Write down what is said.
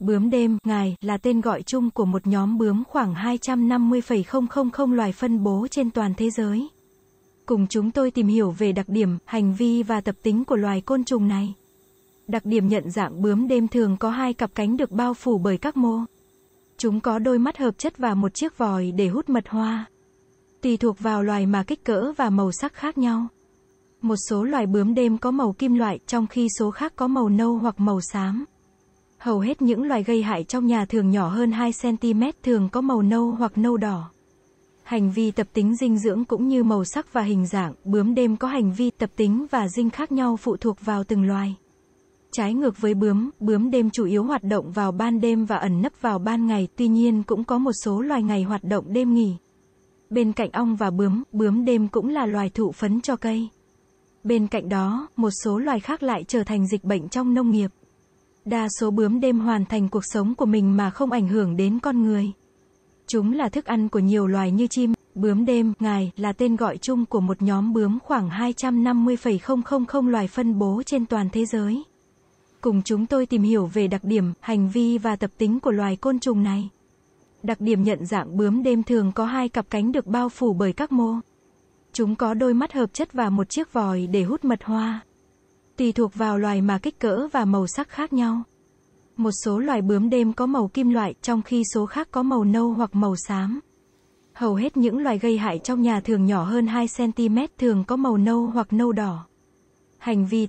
Bướm đêm, ngài, là tên gọi chung của một nhóm bướm khoảng 250,000 loài phân bố trên toàn thế giới. Cùng chúng tôi tìm hiểu về đặc điểm, hành vi và tập tính của loài côn trùng này. Đặc điểm nhận dạng bướm đêm thường có hai cặp cánh được bao phủ bởi các mô. Chúng có đôi mắt hợp chất và một chiếc vòi để hút mật hoa. Tùy thuộc vào loài mà kích cỡ và màu sắc khác nhau. Một số loài bướm đêm có màu kim loại, trong khi số khác có màu nâu hoặc màu xám. Hầu hết những loài gây hại trong nhà thường nhỏ hơn 2cm thường có màu nâu hoặc nâu đỏ. Hành vi tập tính dinh dưỡng cũng như màu sắc và hình dạng, bướm đêm có hành vi tập tính và dinh khác nhau phụ thuộc vào từng loài. Trái ngược với bướm, bướm đêm chủ yếu hoạt động vào ban đêm và ẩn nấp vào ban ngày, tuy nhiên cũng có một số loài ngày hoạt động đêm nghỉ. Bên cạnh ong và bướm, bướm đêm cũng là loài thụ phấn cho cây. Bên cạnh đó, một số loài khác lại trở thành dịch bệnh trong nông nghiệp đa số bướm đêm hoàn thành cuộc sống của mình mà không ảnh hưởng đến con người. Chúng là thức ăn của nhiều loài như chim, bướm đêm, ngài là tên gọi chung của một nhóm bướm khoảng 250,000 loài phân bố trên toàn thế giới. Cùng chúng tôi tìm hiểu về đặc điểm, hành vi và tập tính của loài côn trùng này. Đặc điểm nhận dạng bướm đêm thường có hai cặp cánh được bao phủ bởi các mô. Chúng có đôi mắt hợp chất và một chiếc vòi để hút mật hoa tùy thuộc vào loài mà kích cỡ và màu sắc khác nhau. Một số loài bướm đêm có màu kim loại, trong khi số khác có màu nâu hoặc màu xám. Hầu hết những loài gây hại trong nhà thường nhỏ hơn 2 cm thường có màu nâu hoặc nâu đỏ. Hành vi